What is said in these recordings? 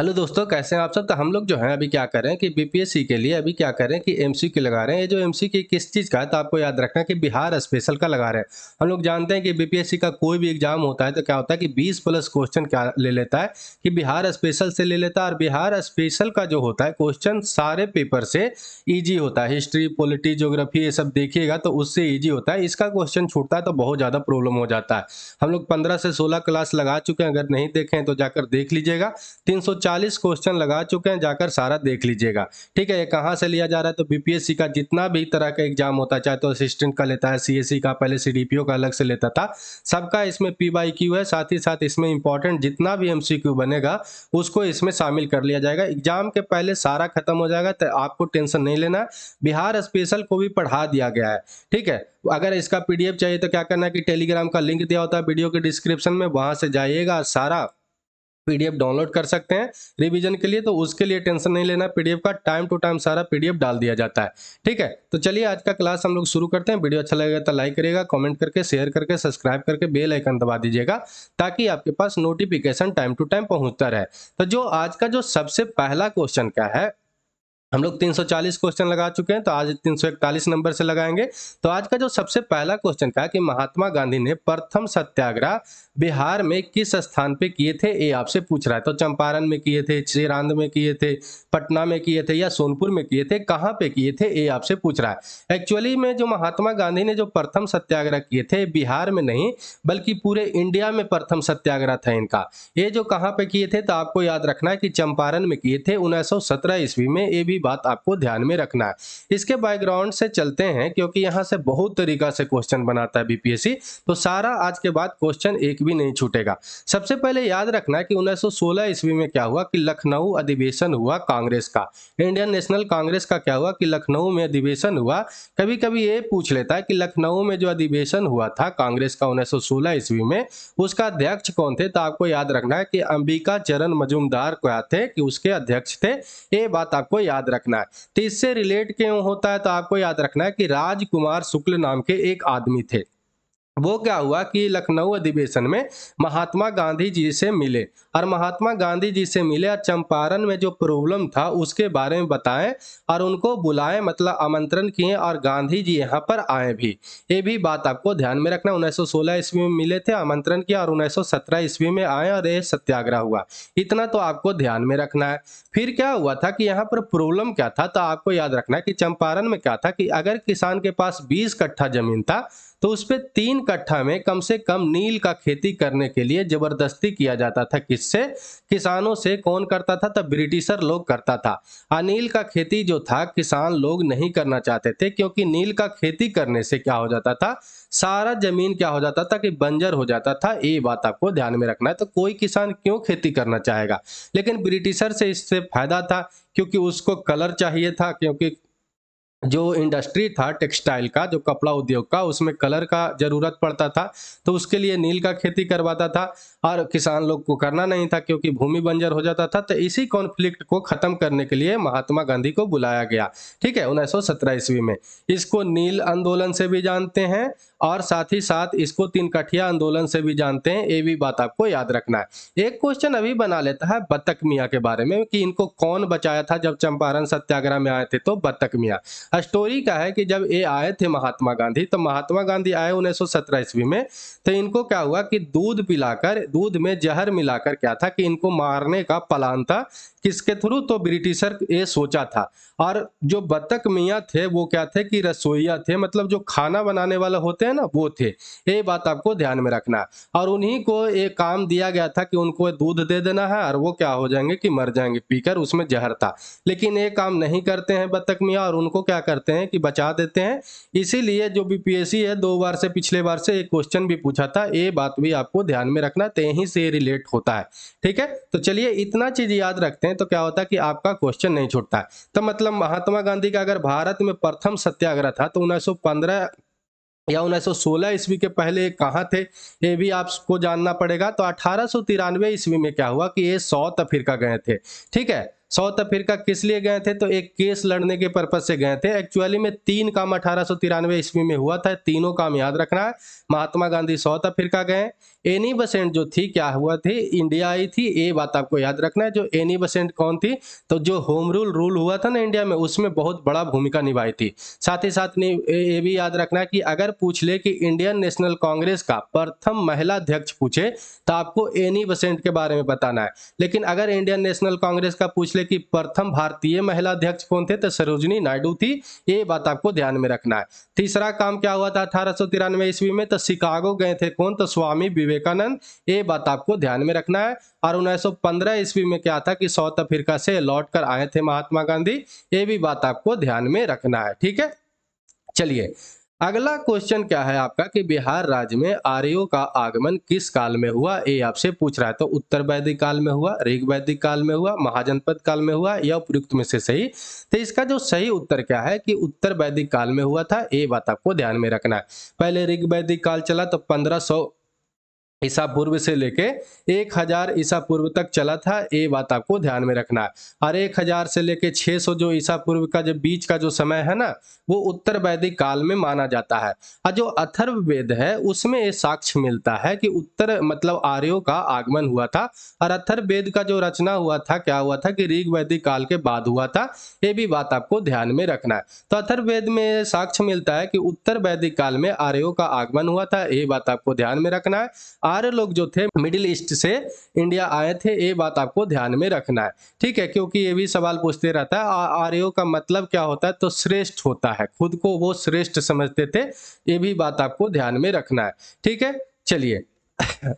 hello दोस्तों कैसे हैं आप सब तो हम लोग जो हैं अभी क्या कर रहे हैं कि बीपीएससी के लिए अभी क्या कर रहे हैं कि एमसीक्यू लगा रहे हैं ये जो एमसीक्यू किस चीज़ का है तो आपको याद रखना कि बिहार स्पेशल का लगा रहे हैं हम लोग जानते हैं कि बीपीएससी का कोई भी एग्जाम होता है तो क्या होता है कि बीस प्लस क्वेश्चन क्या ले लेता है कि बिहार स्पेशल से ले लेता है और बिहार स्पेशल का जो होता है क्वेश्चन सारे पेपर से ईजी होता है हिस्ट्री पोलिटी जोग्राफी ये सब देखिएगा तो उससे ईजी होता है इसका क्वेश्चन छूटता है तो बहुत ज़्यादा प्रॉब्लम हो जाता है हम लोग पंद्रह से सोलह क्लास लगा चुके हैं अगर नहीं देखें तो जाकर देख लीजिएगा तीन चालीस क्वेश्चन लगा चुके हैं जाकर सारा देख लीजिएगा ठीक है ये कहाँ से लिया जा रहा है तो बीपीएससी का जितना भी तरह का एग्जाम होता है चाहे तो असिस्टेंट का लेता है सीएससी e का पहले सी का अलग से लेता था सबका इसमें पी वाई क्यू है साथ ही साथ इसमें इंपॉर्टेंट जितना भी एम बनेगा उसको इसमें शामिल कर लिया जाएगा एग्जाम के पहले सारा खत्म हो जाएगा तो आपको टेंशन नहीं लेना बिहार स्पेशल को भी पढ़ा दिया गया है ठीक है अगर इसका पीडीएफ चाहिए तो क्या करना है कि टेलीग्राम का लिंक दिया होता है वीडियो के डिस्क्रिप्शन में वहां से जाइएगा सारा पीडीएफ डाउनलोड कर सकते हैं रिवीजन के लिए तो उसके लिए टेंशन नहीं लेना पीडीएफ का टाइम टू टाइम सारा पीडीएफ डाल दिया जाता है ठीक है तो चलिए आज का क्लास हम लोग शुरू करते हैं वीडियो अच्छा लगेगा तो लाइक करिएगा कॉमेंट करके शेयर करके सब्सक्राइब करके बेल आइकन दबा दीजिएगा ताकि आपके पास नोटिफिकेशन टाइम टू टाइम पहुंचता रहे तो जो आज का जो सबसे पहला क्वेश्चन का है हम लोग 340 क्वेश्चन लगा चुके हैं तो आज 341 नंबर से लगाएंगे तो आज का जो सबसे पहला क्वेश्चन था कि महात्मा गांधी ने प्रथम सत्याग्रह बिहार में किस स्थान पे किए थे ये आपसे पूछ रहा है तो चंपारण में किए थे चिरांद में किए थे पटना में किए थे या सोनपुर में किए थे कहाँ पे किए थे ये आपसे पूछ रहा है एक्चुअली में जो महात्मा गांधी ने जो प्रथम सत्याग्रह किए थे बिहार में नहीं बल्कि पूरे इंडिया में प्रथम सत्याग्रह था इनका ये जो कहाँ पे किए थे तो आपको याद रखना है कि चंपारण में किए थे उन्नीस ईस्वी में ये भी भी बात आपको ध्यान में रखना है इसके बैकग्राउंड से चलते हैं क्योंकि यहाँ से बहुत तरीका से क्वेश्चन बनाता है बीपीएससी तो सारा आज के बाद क्वेश्चन एक भी नहीं छूटेगा सबसे पहले याद रखना है कि उन्नीस ईस्वी में क्या हुआ कि लखनऊ अधिवेशन हुआ कांग्रेस का इंडियन नेशनल कांग्रेस का क्या हुआ कि लखनऊ में अधिवेशन हुआ कभी कभी ये पूछ लेता है कि लखनऊ में जो अधिवेशन हुआ था कांग्रेस का उन्नीस ईस्वी में उसका अध्यक्ष कौन थे तो आपको याद रखना है कि अंबिका चरण मजुमदार क्या थे कि उसके अध्यक्ष थे ये बात आपको याद याद रखना है तो इससे रिलेट क्यों होता है तो आपको याद रखना है कि राजकुमार शुक्ल नाम के एक आदमी थे वो क्या हुआ कि लखनऊ अधिवेशन में महात्मा गांधी जी से मिले और महात्मा गांधी जी से मिले और चंपारण में जो प्रॉब्लम था उसके बारे में बताएं और उनको बुलाएं मतलब आमंत्रण किए और गांधी जी यहाँ पर आए भी ये भी बात आपको ध्यान में रखना 1916 ईस्वी में मिले थे आमंत्रण किया और 1917 ईस्वी में आए और यह सत्याग्रह हुआ इतना तो आपको ध्यान में रखना है फिर क्या हुआ था कि यहाँ पर प्रॉब्लम क्या था तो आपको याद रखना है कि चंपारण में क्या था कि अगर किसान के पास बीस कट्ठा जमीन था तो उस पर तीन कट्ठा में कम से कम नील का खेती करने के लिए जबरदस्ती किया जाता था किससे किसानों से कौन करता था तब ब्रिटिशर लोग करता था अनिल का खेती जो था किसान लोग नहीं करना चाहते थे क्योंकि नील का खेती करने से क्या हो जाता था सारा जमीन क्या हो जाता था कि बंजर हो जाता था ये बात आपको ध्यान में रखना है तो कोई किसान क्यों खेती करना चाहेगा लेकिन ब्रिटिशर से इससे फायदा था क्योंकि उसको कलर चाहिए था क्योंकि जो इंडस्ट्री था टेक्सटाइल का जो कपड़ा उद्योग का उसमें कलर का जरूरत पड़ता था तो उसके लिए नील का खेती करवाता था और किसान लोग को करना नहीं था क्योंकि भूमि बंजर हो जाता था तो इसी कॉन्फ्लिक्ट को खत्म करने के लिए महात्मा गांधी को बुलाया गया ठीक है उन्नीस सौ ईस्वी में इसको नील आंदोलन से भी जानते हैं और साथ ही साथ इसको तीन कठिया आंदोलन से भी जानते हैं ये भी बात आपको याद रखना है एक क्वेश्चन अभी बना लेता है बत्तक मियाँ के बारे में कि इनको कौन बचाया था जब चंपारण सत्याग्रह में आए थे तो बत्तख मियाँ स्टोरी हाँ, का है कि जब ये आए थे महात्मा गांधी तो महात्मा गांधी आए सत्रह ईस्वी में तो इनको क्या हुआ कि दूध पिलाकर दूध में जहर मिलाकर क्या था कि इनको मारने का प्लान था किसके थ्रू तो ब्रिटिशर ये सोचा था और जो बतख मियाँ थे वो क्या थे कि रसोइया थे मतलब जो खाना बनाने वाले होते हैं ना वो थे ये बात आपको ध्यान में रखना और उन्हीं को ये काम दिया गया था कि उनको दूध दे देना है और वो क्या हो जाएंगे कि मर जाएंगे पीकर उसमें जहर था लेकिन ये काम नहीं करते हैं बत्तख मियाँ और उनको क्या क्या करते हैं कि बचा देते हैं इसीलिए जो बीपीएससी है दो बार से पिछले बार से एक क्वेश्चन भी पूछा था ये बात भी आपको ध्यान में रखना तेही से रिलेट होता है ठीक है तो चलिए इतना चीज याद रखते हैं तो क्या होता है कि आपका क्वेश्चन नहीं छूटता है तो मतलब महात्मा गांधी का अगर भारत में प्रथम सत्याग्रह था तो उन्नीस या उन्नीस सौ सोलह ईस्वी के पहले कहाँ थे ये भी आपको जानना पड़ेगा तो अठारह सौ तिरानवे ईस्वी में क्या हुआ कि ये साउथ अफ्रीका गए थे ठीक है साउथ अफ्रीका किस लिए गए थे तो एक केस लड़ने के पर्पज से गए थे एक्चुअली में तीन काम अठारह सौ तिरानवे ईस्वी में हुआ था तीनों काम याद रखना है महात्मा गांधी साउथ अफ्रीका गए एनी बसेंट जो थी क्या हुआ थी इंडिया आई थी ये बात आपको याद रखना है जो एनी बसेंट कौन थी तो जो होम रूल रूल हुआ था ना इंडिया में उसमें बहुत बड़ा भूमिका निभाई थी साथ ही साथ ये भी याद रखना है कि अगर पूछ ले कि इंडियन नेशनल कांग्रेस का प्रथम महिला अध्यक्ष पूछे तो आपको एनी बसेंट के बारे में बताना है लेकिन अगर इंडियन नेशनल कांग्रेस का पूछ ले इसलिए कि प्रथम भारतीय महिला अध्यक्ष कौन थे तो सरोजनी नायडू थी ये बात आपको ध्यान में रखना है तीसरा काम क्या हुआ था अठारह सौ तिरानवे ईस्वी में तो शिकागो गए थे कौन तो स्वामी विवेकानंद ये बात आपको ध्यान में रखना है और उन्नीस सौ पंद्रह ईस्वी में क्या था कि साउथ अफ्रीका से लौट कर आए थे महात्मा गांधी ये भी बात आपको ध्यान में रखना है ठीक है चलिए अगला क्वेश्चन क्या है आपका कि बिहार राज्य में आर्यो का आगमन किस काल में हुआ ये आपसे पूछ रहा है तो उत्तर वैदिक काल में हुआ ऋग वैदिक काल में हुआ महाजनपद काल में हुआ या उपयुक्त में से सही तो इसका जो सही उत्तर क्या है कि उत्तर वैदिक काल में हुआ था ये बात आपको ध्यान में रखना है पहले ऋग वैदिक काल चला तो पंद्रह ईसा पूर्व से लेके 1000 ईसा पूर्व तक चला था ये बात आपको ध्यान में रखना है और 1000 से लेके 600 जो ईसा पूर्व का जो बीच का जो समय है ना वो उत्तर वैदिक काल में माना जाता है और जो अथर्व वेद है उसमें ये साक्ष्य मिलता है कि उत्तर मतलब आर्यो का आगमन हुआ था और अथर्व वेद का जो रचना हुआ था क्या हुआ था कि ऋग वैदिक काल के बाद हुआ था ये भी बात आपको ध्यान में रखना है तो अथर्व वेद में साक्ष्य मिलता है कि उत्तर वैदिक काल में आर्यो का आगमन हुआ था ये बात आपको ध्यान में रखना है आर्य लोग जो थे मिडिल ईस्ट से इंडिया आए थे ये बात आपको ध्यान में रखना है ठीक है क्योंकि ये भी सवाल पूछते रहता है आर्यो का मतलब क्या होता है तो श्रेष्ठ होता है खुद को वो श्रेष्ठ समझते थे ये भी बात आपको ध्यान में रखना है ठीक है चलिए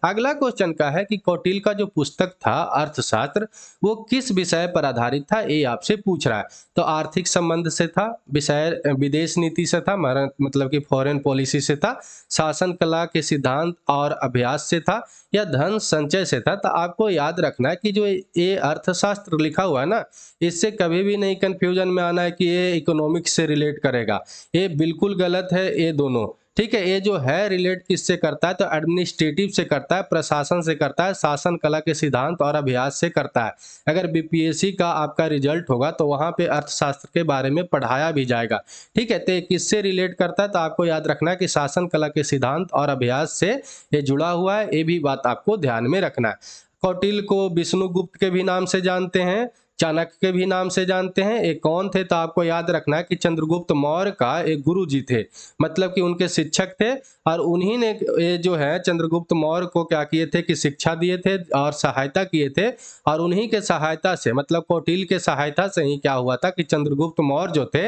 अगला क्वेश्चन का है कि कौटिल का जो पुस्तक था अर्थशास्त्र वो किस विषय पर आधारित था ये आपसे पूछ रहा है तो आर्थिक संबंध से था विषय विदेश नीति से था मतलब कि फॉरेन पॉलिसी से था शासन कला के सिद्धांत और अभ्यास से था या धन संचय से था तो आपको याद रखना है कि जो ये अर्थशास्त्र लिखा हुआ है ना इससे कभी भी नहीं कन्फ्यूजन में आना है कि ये इकोनॉमिक्स से रिलेट करेगा ये बिल्कुल गलत है ये दोनों ठीक है ये जो है रिलेट किससे करता है तो एडमिनिस्ट्रेटिव से करता है प्रशासन से करता है शासन कला के सिद्धांत और अभ्यास से करता है अगर बीपीएससी का आपका रिजल्ट होगा तो वहां पे अर्थशास्त्र के बारे में पढ़ाया भी जाएगा ठीक है तो किससे रिलेट करता है तो आपको याद रखना है कि शासन कला के सिद्धांत और अभ्यास से ये जुड़ा हुआ है ये भी बात आपको ध्यान में रखना है कौटिल को विष्णुगुप्त के भी नाम से जानते हैं चाणक्य के भी नाम से जानते हैं एक कौन थे तो आपको याद रखना है कि चंद्रगुप्त मौर्य का एक गुरु जी थे मतलब कि उनके शिक्षक थे और उन्हीं ने ये जो है चंद्रगुप्त मौर्य को क्या किए थे कि शिक्षा दिए थे और सहायता किए थे और उन्हीं के सहायता से मतलब कौटिल के सहायता से ही क्या हुआ था कि चंद्रगुप्त मौर्य जो थे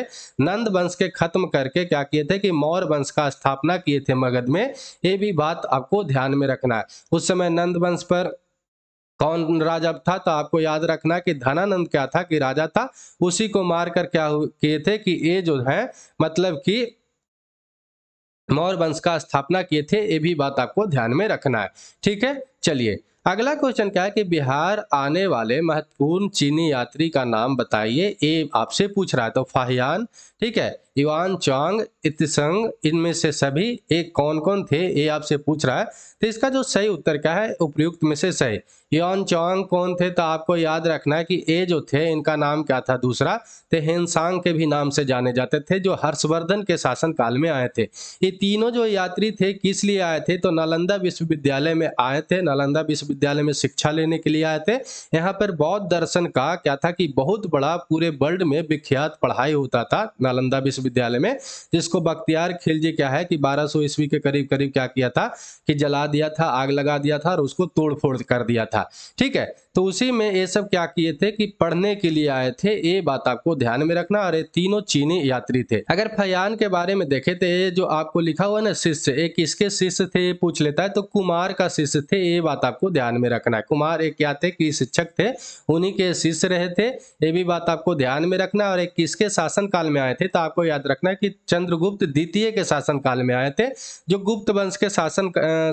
नंद वंश के खत्म करके क्या किए थे कि मौर्य वंश का स्थापना किए थे मगध में ये भी बात आपको ध्यान में रखना है उस समय नंद वंश पर कौन राजा था तो आपको याद रखना कि धनानंद क्या था कि राजा था उसी को मारकर क्या किए थे कि ये जो है मतलब कि मौर्य वंश का स्थापना किए थे ये भी बात आपको ध्यान में रखना है ठीक है चलिए अगला क्वेश्चन क्या है कि बिहार आने वाले महत्वपूर्ण चीनी यात्री का नाम बताइए ये आपसे पूछ रहा है तो फाहियान ठीक है युवान चांग इतसंग इनमें से सभी एक कौन कौन थे ये आपसे पूछ रहा है तो इसका जो सही उत्तर क्या है उपयुक्त में से सही युवान चांग कौन थे तो आपको याद रखना है कि ये जो थे इनका नाम क्या था दूसरा तो हेनसांग के भी नाम से जाने जाते थे जो हर्षवर्धन के शासन काल में आए थे ये तीनों जो यात्री थे किस लिए आए थे तो नालंदा विश्वविद्यालय में आए थे नालंदा विश्वविद्यालय में शिक्षा लेने के लिए आए थे यहाँ पर बौद्ध दर्शन का क्या था कि बहुत बड़ा पूरे वर्ल्ड में विख्यात पढ़ाई होता था नालंदा विश्व विश्वविद्यालय में जिसको बख्तियार खिलजी क्या है कि 1200 ईस्वी के करीब करीब क्या किया था कि जला दिया था आग लगा दिया था और उसको तोड़फोड़ कर दिया था ठीक है तो उसी में ये सब क्या किए थे कि पढ़ने के लिए आए थे ये बात आपको ध्यान में रखना और ये तीनों चीनी यात्री थे अगर फयान के बारे में देखे थे तो जो आपको लिखा हुआ ना शिष्य एक किसके शिष्य थे पूछ लेता है तो कुमार का शिष्य थे ये बात आपको ध्यान में रखना है कुमार एक क्या थे कि शिक्षक थे उन्हीं के शिष्य रहे थे ये भी बात आपको ध्यान में रखना और एक किसके शासन काल में आए थे तो आपको याद रखना कि चंद्रगुप्त द्वितीय के शासन काल में आए थे जो गुप्त वंश के शासन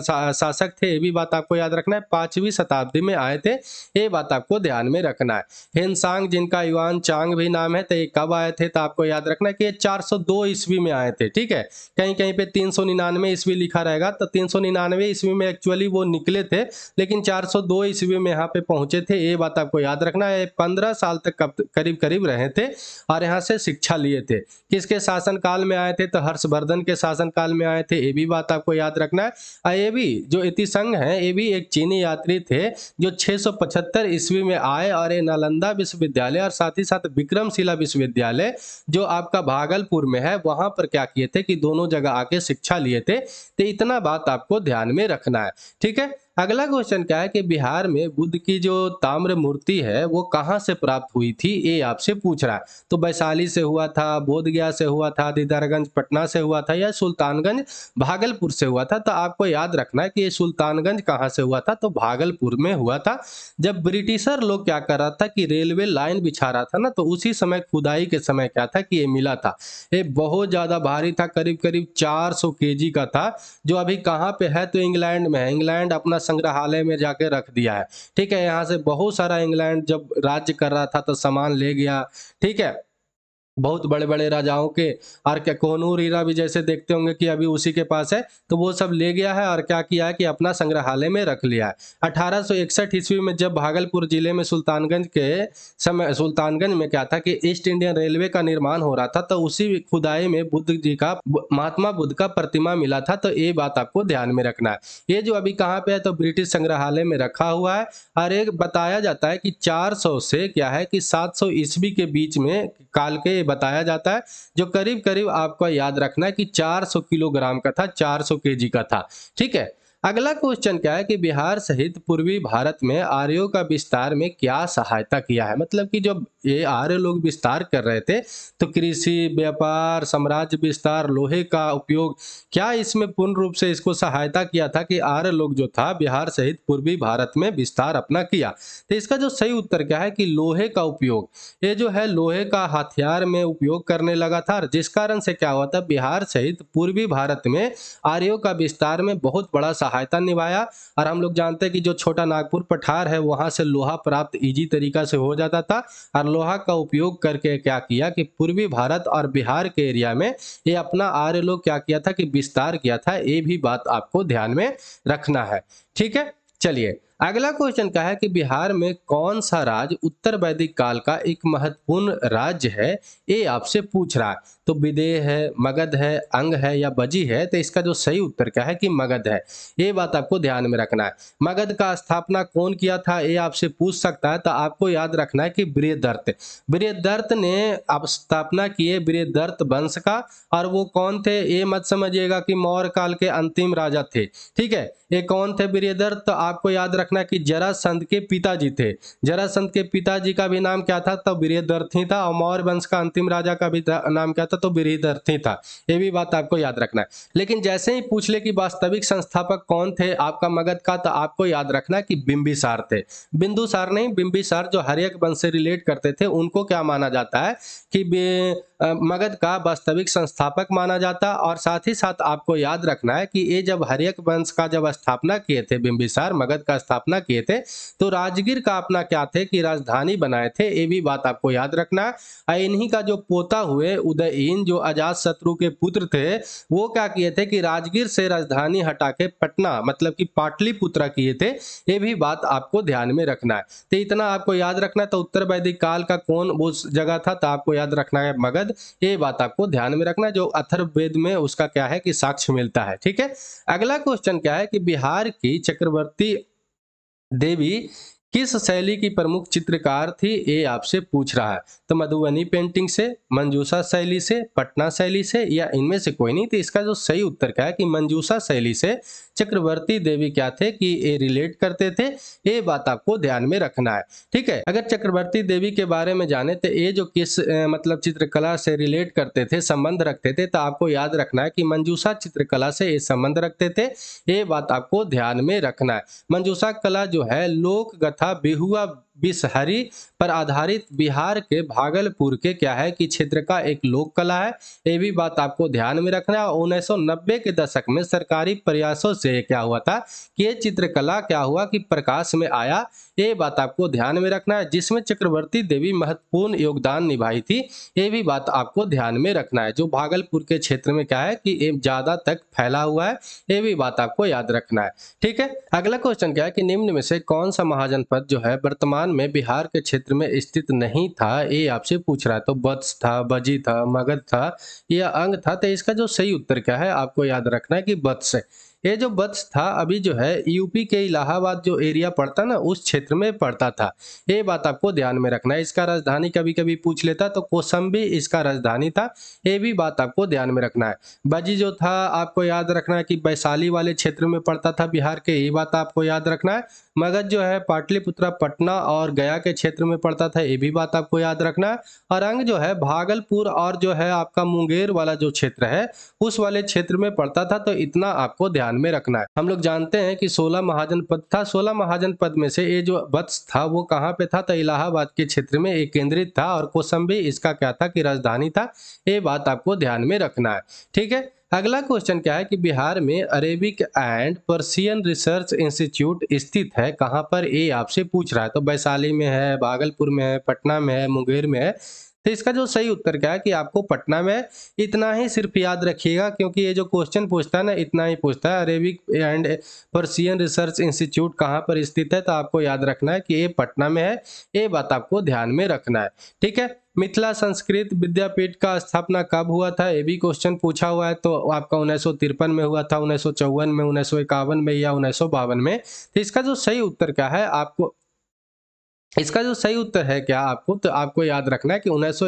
शासक थे ये भी बात आपको याद रखना है पांचवी शताब्दी में आए थे ये बात आपको ध्यान में रखना है हिनसांग जिनका युवान चांग भी नाम है तो ये कब आए थे तो आपको याद रखना कि ये 402 ईस्वी में आए थे ठीक है कहीं कहीं पे तीन सौ निन्यानवे ईस्वी लिखा रहेगा तो तीन सौ निन्यानवे ईस्वी में एक्चुअली वो निकले थे लेकिन चार सौ दो ईस्वी में यहाँ पे पहुंचे थे ये बात आपको याद रखना है पंद्रह साल तक करीब करीब रहे थे और यहाँ से शिक्षा लिए थे किसके शासनकाल में आए थे तो हर्षवर्धन के शासनकाल में आए थे ये भी बात आपको याद रखना है ये भी जो संघ है ये भी एक चीनी यात्री थे जो छह सत्तर ईस्वी में आए और ये नालंदा विश्वविद्यालय और साथ ही साथ विक्रमशिला विश्वविद्यालय जो आपका भागलपुर में है वहां पर क्या किए थे कि दोनों जगह आके शिक्षा लिए थे तो इतना बात आपको ध्यान में रखना है ठीक है अगला क्वेश्चन क्या है कि बिहार में बुद्ध की जो ताम्र मूर्ति है वो कहाँ से प्राप्त हुई थी ये आपसे पूछ रहा है तो वैशाली से हुआ था बोधगया से हुआ था दीदारगंज पटना से हुआ था या सुल्तानगंज भागलपुर से हुआ था तो आपको याद रखना है कि ये सुल्तानगंज कहाँ से हुआ था तो भागलपुर में हुआ था जब ब्रिटिशर लोग क्या कर रहा था कि रेलवे लाइन बिछा रहा था ना तो उसी समय खुदाई के समय क्या था कि ये मिला था ये बहुत ज़्यादा भारी था करीब करीब चार सौ का था जो अभी कहाँ पे है तो इंग्लैंड में है इंग्लैंड अपना संग्रहालय में जाके रख दिया है ठीक है यहाँ से बहुत सारा इंग्लैंड जब राज्य कर रहा था तो सामान ले गया ठीक है बहुत बड़े बड़े राजाओं के और क्या कोहनूर हीरा भी जैसे देखते होंगे कि अभी उसी के पास है तो वो सब ले गया है और क्या किया है कि अपना संग्रहालय में रख लिया है अठारह ईस्वी में जब भागलपुर जिले में सुल्तानगंज के समय सुल्तानगंज में क्या था कि ईस्ट इंडियन रेलवे का निर्माण हो रहा था तो उसी खुदाई में बुद्ध जी का महात्मा बुद्ध का प्रतिमा मिला था तो ये बात आपको ध्यान में रखना है ये जो अभी कहाँ पे है तो ब्रिटिश संग्रहालय में रखा हुआ है और एक बताया जाता है कि चार से क्या है कि सात ईस्वी के बीच में काल के ये बताया जाता है जो करीब करीब आपको याद रखना है कि 400 किलोग्राम का था 400 केजी का था ठीक है अगला क्वेश्चन क्या है कि बिहार सहित पूर्वी भारत में आर्यों का विस्तार में क्या सहायता किया है मतलब कि जब ये आर्य लोग विस्तार कर रहे थे तो कृषि व्यापार साम्राज्य विस्तार लोहे का उपयोग क्या इसमें पूर्ण रूप से इसको सहायता किया था कि आर्य लोग जो था बिहार सहित पूर्वी भारत में विस्तार अपना किया तो इसका जो सही उत्तर क्या है कि लोहे का उपयोग ये जो है लोहे का हथियार में उपयोग करने लगा था जिस कारण से क्या हुआ था बिहार सहित पूर्वी भारत में आर्यों का विस्तार में बहुत बड़ा सहायता निभाया और हम लोग जानते हैं कि जो छोटा नागपुर पठार है वहां से लोहा प्राप्त इजी तरीका से हो जाता था और लोहा का उपयोग करके क्या किया कि पूर्वी भारत और बिहार के एरिया में ये अपना आर्य लोग क्या किया था कि विस्तार किया था ये भी बात आपको ध्यान में रखना है ठीक है चलिए अगला क्वेश्चन का है कि बिहार में कौन सा राज्य उत्तर वैदिक काल का एक महत्वपूर्ण राज्य है ये आपसे पूछ रहा है तो विदेह है मगध है अंग है या बजी है तो इसका जो सही उत्तर क्या है कि मगध है ये बात आपको ध्यान में रखना है मगध का स्थापना कौन किया था ये आपसे पूछ सकता है तो आपको याद रखना है कि बृहदर्त बृहदर्त ने आप स्थापना किए बृहदर्त वंश का और वो कौन थे ये मत समझिएगा कि मौर्य काल के अंतिम राजा थे ठीक है ये कौन थे बृहदर्त तो आपको याद रख रखना कि जरासंध के पिताजी थे जरासंध के पिताजी का भी नाम क्या था तो बीरदर्थी था और मौर्य वंश का अंतिम राजा का भी नाम क्या था तो बीरदर्थी था ये भी बात आपको याद रखना है लेकिन जैसे ही पूछ ले कि वास्तविक संस्थापक कौन थे आपका मगध का तो आपको याद रखना कि बिंबिसार थे बिंदुसार नहीं बिंबिसार जो हरियक वंश से रिलेट करते थे उनको क्या माना जाता है कि मगध का वास्तविक संस्थापक माना जाता और साथ ही साथ आपको याद रखना है कि ये जब हरियक वंश का जब स्थापना किए थे बिंबिसार मगध का स्थापना स्थापना किए थे तो राजगीर का अपना क्या थे कि राजधानी बनाए थे ये भी बात आपको याद रखना है इन्हीं का जो पोता हुए उदयीन जो अजात शत्रु के पुत्र थे वो क्या किए थे कि राजगीर से राजधानी हटा के पटना मतलब कि पाटलिपुत्रा किए थे ये भी बात आपको ध्यान में रखना है तो इतना आपको याद रखना है तो उत्तर वैदिक काल का कौन वो जगह था तो आपको याद रखना है मगध ये बात आपको ध्यान में रखना है जो अथर्वेद में उसका क्या है कि साक्ष्य मिलता है ठीक है अगला क्वेश्चन क्या है कि बिहार की चक्रवर्ती देवी किस शैली की प्रमुख चित्रकार थी ये आपसे पूछ रहा है तो मधुबनी पेंटिंग से मंजूषा शैली से पटना शैली से या इनमें से कोई नहीं तो इसका जो सही उत्तर क्या है कि मंजूषा शैली से चक्रवर्ती देवी क्या थे कि ये रिलेट करते थे ये बात आपको ध्यान में रखना है ठीक है अगर चक्रवर्ती देवी के बारे में जाने तो ये जो किस ए, मतलब चित्रकला से रिलेट करते थे संबंध रखते थे तो आपको याद रखना है कि मंजूषा चित्रकला से ये संबंध रखते थे ये बात आपको ध्यान में रखना है मंजूषा कला जो है लोक था बेहुआ बिसहरी पर आधारित बिहार के भागलपुर के क्या है कि क्षेत्र का एक लोक कला है ये भी बात आपको ध्यान में रखना है उन्नीस के दशक में सरकारी प्रयासों से क्या हुआ था कि ये चित्रकला क्या हुआ कि प्रकाश में आया ये बात आपको ध्यान में रखना है जिसमें चक्रवर्ती देवी महत्वपूर्ण योगदान निभाई थी ये भी बात आपको ध्यान में रखना है जो भागलपुर के क्षेत्र में क्या है कि ये ज्यादा तक फैला हुआ है ये भी बात आपको याद रखना है ठीक है अगला क्वेश्चन क्या है कि निम्न में से कौन सा महाजनपद जो है वर्तमान वर्तमान में बिहार के क्षेत्र में स्थित नहीं था ये आपसे पूछ रहा है तो बत्स था बजी था मगध था या अंग था तो इसका जो सही उत्तर क्या है आपको याद रखना है कि बत्स है ये जो बत्स था अभी जो है यूपी के इलाहाबाद जो एरिया पड़ता ना उस क्षेत्र में पड़ता था ये बात आपको ध्यान में रखना है इसका राजधानी कभी कभी पूछ लेता तो कोसम्बी इसका राजधानी था ये भी बात आपको ध्यान में रखना है बजी जो था आपको याद रखना है कि वैशाली वाले क्षेत्र में पड़ता था बिहार के ये बात आपको याद रखना है मगध जो है पाटलिपुत्रा पटना और गया के क्षेत्र में पड़ता था ये भी बात आपको याद रखना है और अंग जो है भागलपुर और जो है आपका मुंगेर वाला जो क्षेत्र है उस वाले क्षेत्र में पड़ता था तो इतना आपको ध्यान ध्यान में रखना है हम लोग जानते हैं कि सोलह महाजन पद था सोलह महाजन पद में से ये जो वत्स था वो कहाँ पे था तो इलाहाबाद के क्षेत्र में एक केंद्रित था और कोसम्बी इसका क्या था कि राजधानी था ये बात आपको ध्यान में रखना है ठीक है अगला क्वेश्चन क्या है कि बिहार में Arabic and Persian research institute स्थित है कहाँ पर ये आपसे पूछ रहा है तो वैशाली में है भागलपुर में है पटना में है मुंगेर में है तो इसका जो सही उत्तर क्या है कि आपको पटना में इतना ही सिर्फ याद रखिएगा क्योंकि ये जो क्वेश्चन पूछता है ना इतना ही पूछता है Arabic and Persian research institute कहाँ पर स्थित है तो आपको याद रखना है कि ये पटना में है ये बात आपको ध्यान में रखना है ठीक है मिथिला संस्कृत विद्यापीठ का स्थापना कब हुआ था ये भी क्वेश्चन पूछा हुआ है तो आपका उन्नीस में हुआ था उन्नीस में उन्नीस में या उन्नीस में तो इसका जो सही उत्तर क्या है आपको इसका जो सही उत्तर है क्या आपको तो आपको याद रखना है कि उन्नीस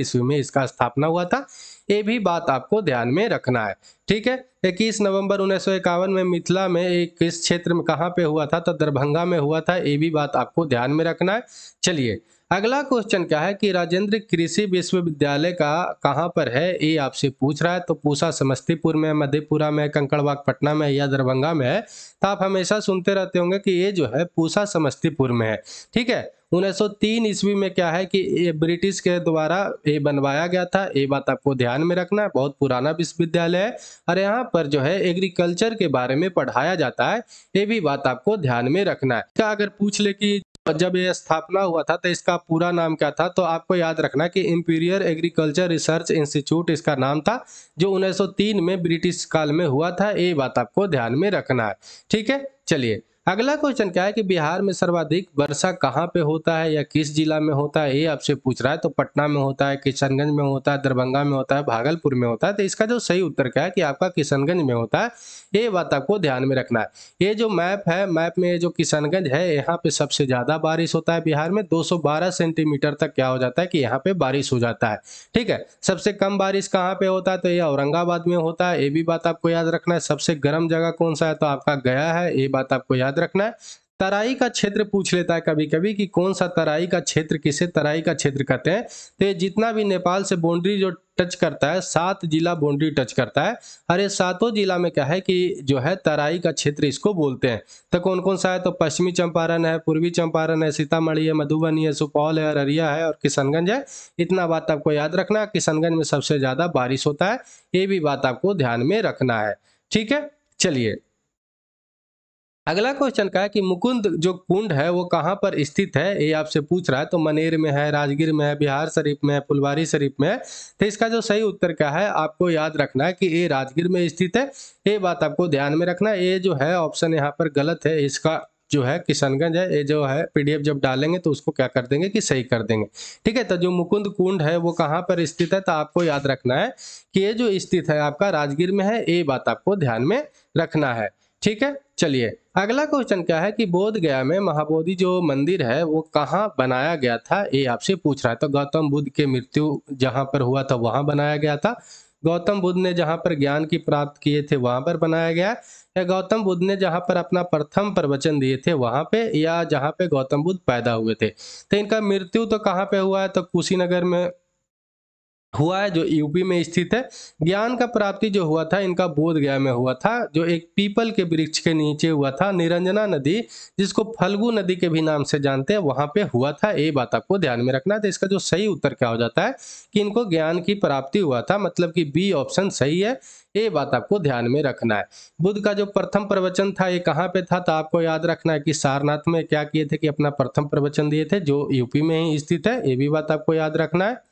ईस्वी में इसका स्थापना हुआ था ये भी बात आपको ध्यान में रखना है ठीक है इक्कीस नवंबर उन्नीस में मिथिला में एक किस क्षेत्र में कहाँ पे हुआ था तो दरभंगा में हुआ था ये भी बात आपको ध्यान में रखना है चलिए अगला क्वेश्चन क्या है कि राजेंद्र कृषि विश्वविद्यालय का कहाँ पर है ये आपसे पूछ रहा है तो पूसा समस्तीपुर में मधेपुरा में कंकड़बाग पटना में या दरभंगा में है तो आप हमेशा सुनते रहते होंगे कि ये जो है पूसा समस्तीपुर में है ठीक है 1903 ईस्वी में क्या है कि ये ब्रिटिश के द्वारा ये बनवाया गया था ये बात आपको ध्यान में रखना है बहुत पुराना विश्वविद्यालय है और यहाँ पर जो है एग्रीकल्चर के बारे में पढ़ाया जाता है ये भी बात आपको ध्यान में रखना है क्या अगर पूछ ले कि जब यह स्थापना हुआ था तो इसका पूरा नाम क्या था तो आपको याद रखना कि इम्पीरियर एग्रीकल्चर रिसर्च इंस्टीट्यूट इसका नाम था जो 1903 में ब्रिटिश काल में हुआ था ये बात आपको ध्यान में रखना है ठीक है चलिए अगला क्वेश्चन क्या है कि बिहार में सर्वाधिक वर्षा कहाँ पे होता है या किस जिला में होता है ये आपसे पूछ रहा है तो पटना में होता है किशनगंज में होता है दरभंगा में होता है भागलपुर में होता है तो इसका जो सही उत्तर क्या है कि आपका किशनगंज में होता है ये बात आपको ध्यान में रखना है ये जो मैप है मैप में जो किशनगंज है यहाँ पे सबसे ज्यादा बारिश होता है बिहार में दो सेंटीमीटर तक क्या हो जाता है कि यहाँ पे बारिश हो जाता है ठीक है सबसे कम बारिश कहाँ पे होता है तो ये औरंगाबाद में होता है ये भी बात आपको याद रखना है सबसे गर्म जगह कौन सा है तो आपका गया है ये बात आपको याद याद रखना है तराई का क्षेत्र पूछ लेता है कभी कभी कि कौन सा तराई का क्षेत्र किसे तराई का क्षेत्र कहते हैं तो ये जितना भी नेपाल से बाउंड्री जो टच करता है सात जिला बाउंड्री टच करता है अरे सातों जिला में क्या है कि जो है तराई का क्षेत्र इसको बोलते हैं तो कौन कौन सा है तो पश्चिमी चंपारण है पूर्वी चंपारण है सीतामढ़ी है मधुबनी है सुपौल है अररिया है और किशनगंज है इतना बात आपको याद रखना है किशनगंज में सबसे ज़्यादा बारिश होता है ये भी बात आपको ध्यान में रखना है ठीक है चलिए अगला क्वेश्चन का है कि मुकुंद जो कुंड है वो कहाँ पर स्थित है ये आपसे पूछ रहा है तो मनेर में है राजगीर में है बिहार शरीफ में है फुलवारी शरीफ में है तो इसका जो सही उत्तर क्या है आपको याद रखना है कि ये राजगीर में स्थित है ये बात आपको ध्यान में रखना ये जो है ऑप्शन यहाँ पर गलत है इसका जो है किशनगंज है ये जो है पीडीएफ जब डालेंगे तो उसको क्या कर देंगे कि सही कर देंगे ठीक है तो जो मुकुंद कुंड है वो कहाँ पर स्थित है तो आपको याद रखना है कि ये जो स्थित है आपका राजगीर में है ये बात आपको ध्यान में रखना है ठीक है चलिए अगला क्वेश्चन क्या है कि बोध गया में महाबोधि जो मंदिर है वो कहाँ बनाया गया था ये आपसे पूछ रहा है तो गौतम बुद्ध के मृत्यु जहाँ पर हुआ था वहां बनाया गया था गौतम बुद्ध ने जहाँ पर ज्ञान की प्राप्त किए थे वहां पर बनाया गया या गौतम बुद्ध ने जहाँ पर अपना प्रथम प्रवचन दिए थे वहां पे या जहाँ पे गौतम बुद्ध पैदा हुए थे तो इनका मृत्यु तो कहाँ पे हुआ है तो कुशीनगर में हुआ है जो यूपी में स्थित है ज्ञान का प्राप्ति जो हुआ था इनका बोध गया में हुआ था जो एक पीपल के वृक्ष के नीचे हुआ था निरंजना नदी जिसको फल्गु नदी के भी नाम से जानते हैं वहां पे हुआ था ये बात आपको ध्यान में रखना तो इसका जो सही उत्तर क्या हो जाता है कि इनको ज्ञान की प्राप्ति हुआ था मतलब की बी ऑप्शन सही है ये बात आपको ध्यान में रखना है बुद्ध का जो प्रथम प्रवचन था ये कहाँ पे था तो आपको याद रखना है कि सारनाथ में क्या किए थे कि अपना प्रथम प्रवचन दिए थे जो यूपी में ही स्थित है ये भी बात आपको याद रखना है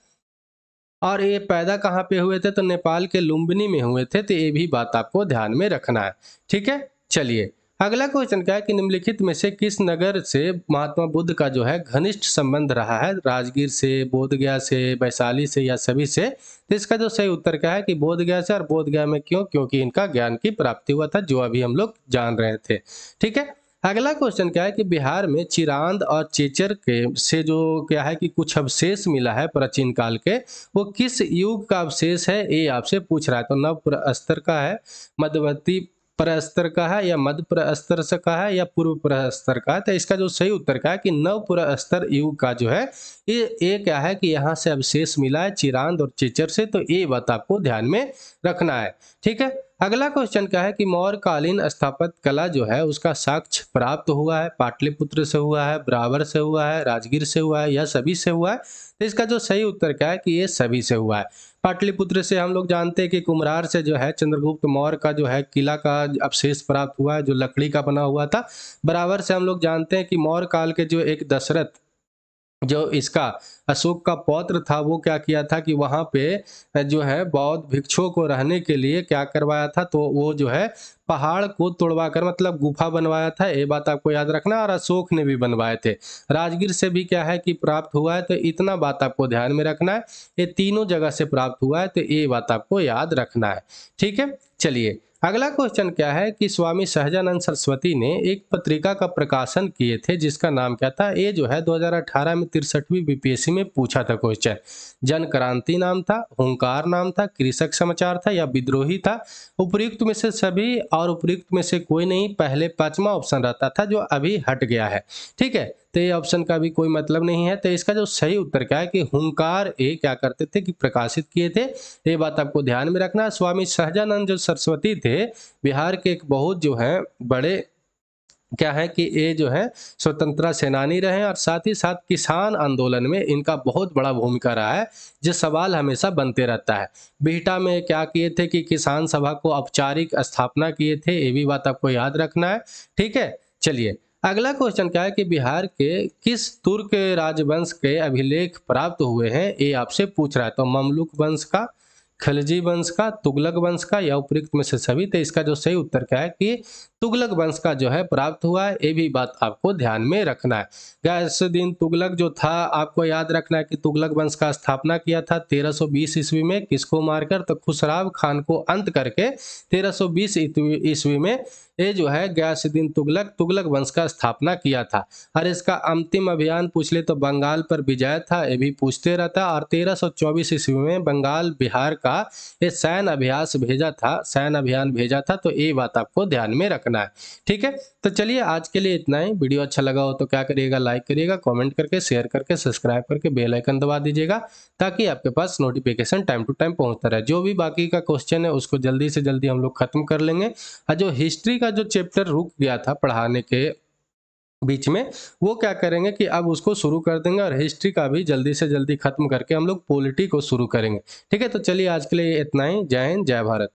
और ये पैदा कहाँ पे हुए थे तो नेपाल के लुम्बिनी में हुए थे तो ये भी बात आपको ध्यान में रखना है ठीक है चलिए अगला क्वेश्चन क्या है कि निम्नलिखित में से किस नगर से महात्मा बुद्ध का जो है घनिष्ठ संबंध रहा है राजगीर से बोधगया से वैशाली से या सभी से तो इसका जो सही उत्तर क्या है कि बोधगया से और बोधगया में क्यों क्योंकि इनका ज्ञान की प्राप्ति हुआ था जो अभी हम लोग जान रहे थे ठीक है अगला क्वेश्चन क्या है कि बिहार में चिरांद और चेचर के से जो क्या है कि कुछ अवशेष मिला है प्राचीन काल के वो किस युग का अवशेष है ये आपसे पूछ रहा है तो नव स्तर का है मध्यवर्ती प्रस्तर का है या मध्य प्रस्तर का है या पूर्व प्रस्तर का है तो इसका जो सही उत्तर का है कि नव प्रस्तर युग का जो है ये ये क्या है कि यहाँ से अवशेष मिला है चिरांद और चेचर से तो ये बात आपको ध्यान में रखना है ठीक है अगला क्वेश्चन का है कि मौर्यकालीन स्थापत कला जो है उसका साक्ष्य प्राप्त हुआ है पाटलिपुत्र से हुआ है ब्रावर से हुआ है राजगीर से हुआ है या सभी से हुआ है तो इसका जो सही उत्तर क्या है कि ये सभी से हुआ है पाटलिपुत्र से हम लोग जानते हैं कि कुमरार से जो है चंद्रगुप्त मौर्य का जो है किला का अवशेष प्राप्त हुआ है जो लकड़ी का बना हुआ था बराबर से हम लोग जानते हैं कि मौर्य काल के जो एक दशरथ जो इसका अशोक का पौत्र था वो क्या किया था कि वहाँ पे जो है बौद्ध भिक्षुओं को रहने के लिए क्या करवाया था तो वो जो है पहाड़ को तोड़वा कर मतलब गुफा बनवाया था ये बात आपको याद रखना और अशोक ने भी बनवाए थे राजगीर से भी क्या है कि प्राप्त हुआ है तो इतना बात आपको ध्यान में रखना है ये तीनों जगह से प्राप्त हुआ है तो ये बात आपको याद रखना है ठीक है चलिए अगला क्वेश्चन क्या है कि स्वामी सहजानंद सरस्वती ने एक पत्रिका का प्रकाशन किए थे जिसका नाम क्या था ये जो है 2018 में तिरसठवीं बीपीएससी में पूछा था क्वेश्चन जन क्रांति नाम था हुंकार नाम था कृषक समाचार था या विद्रोही था उपयुक्त में से सभी और उपयुक्त में से कोई नहीं पहले पांचवा ऑप्शन रहता था जो अभी हट गया है ठीक है तो ये ऑप्शन का भी कोई मतलब नहीं है तो इसका जो सही उत्तर क्या है कि हुंकार ये क्या करते थे कि प्रकाशित किए थे ये बात आपको ध्यान में रखना स्वामी सहजानंद जो सरस्वती थे बिहार के एक बहुत जो है बड़े क्या है कि ये जो है स्वतंत्रता सेनानी रहे और साथ ही साथ किसान आंदोलन में इनका बहुत बड़ा भूमिका रहा है जो सवाल हमेशा बनते रहता है बिहटा में क्या किए थे कि किसान सभा को औपचारिक स्थापना किए थे ये भी बात आपको याद रखना है ठीक है चलिए अगला क्वेश्चन क्या है कि बिहार के किस तुर्क राजवंश के अभिलेख प्राप्त हुए हैं ये आपसे पूछ रहा है तो ममलुक वंश का खलजी वंश का तुगलक वंश का या उपरुक्त में से सभी तो इसका जो सही उत्तर क्या है कि तुगलक वंश का जो है प्राप्त हुआ है ये भी बात आपको ध्यान में रखना है गैसुद्दीन तुगलक जो था आपको याद रखना है कि तुगलक वंश का स्थापना किया था 1320 ईस्वी में किसको मारकर तो खुशराब खान को अंत करके 1320 ईस्वी में ये जो है गयासुद्दीन तुगलक तुगलक वंश का स्थापना किया था और इसका अंतिम अभियान पूछ ले तो बंगाल पर विजय था ये भी पूछते रहता और 1324 ईस्वी में बंगाल बिहार का ये सैन्य अभ्यास भेजा था सैन्य अभियान भेजा था तो ये बात आपको ध्यान में रखना रखना है ठीक है तो चलिए आज के लिए इतना ही वीडियो अच्छा लगा हो तो क्या करिएगा लाइक करिएगा कॉमेंट करके शेयर करके सब्सक्राइब करके बेलाइकन दबा दीजिएगा ताकि आपके पास नोटिफिकेशन टाइम टू टाइम पहुंचता रहे जो भी बाकी का क्वेश्चन है उसको जल्दी से जल्दी हम लोग खत्म कर लेंगे और जो हिस्ट्री का जो चैप्टर रुक गया था पढ़ाने के बीच में वो क्या करेंगे कि अब उसको शुरू कर देंगे और हिस्ट्री का भी जल्दी से जल्दी खत्म करके हम लोग पॉलिटी को शुरू करेंगे ठीक है तो चलिए आज के लिए इतना ही जय हिंद जय भारत